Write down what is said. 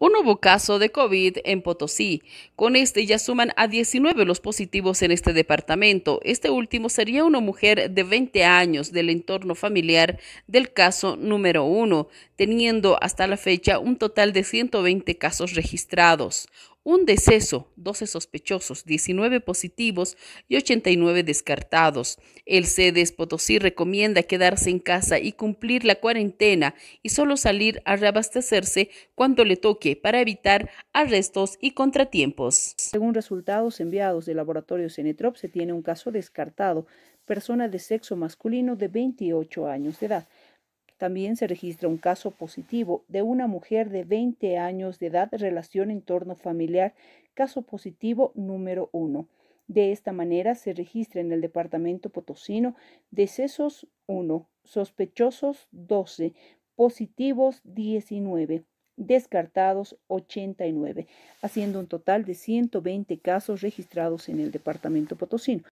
Un nuevo caso de COVID en Potosí. Con este ya suman a 19 los positivos en este departamento. Este último sería una mujer de 20 años del entorno familiar del caso número uno, teniendo hasta la fecha un total de 120 casos registrados un deceso, 12 sospechosos, 19 positivos y 89 descartados. El CEDES Potosí recomienda quedarse en casa y cumplir la cuarentena y solo salir a reabastecerse cuando le toque para evitar arrestos y contratiempos. Según resultados enviados del laboratorio Cenetrop, se tiene un caso descartado, persona de sexo masculino de 28 años de edad. También se registra un caso positivo de una mujer de 20 años de edad, relación entorno familiar, caso positivo número 1. De esta manera se registra en el departamento potosino decesos 1, sospechosos 12, positivos 19, descartados 89, haciendo un total de 120 casos registrados en el departamento potosino.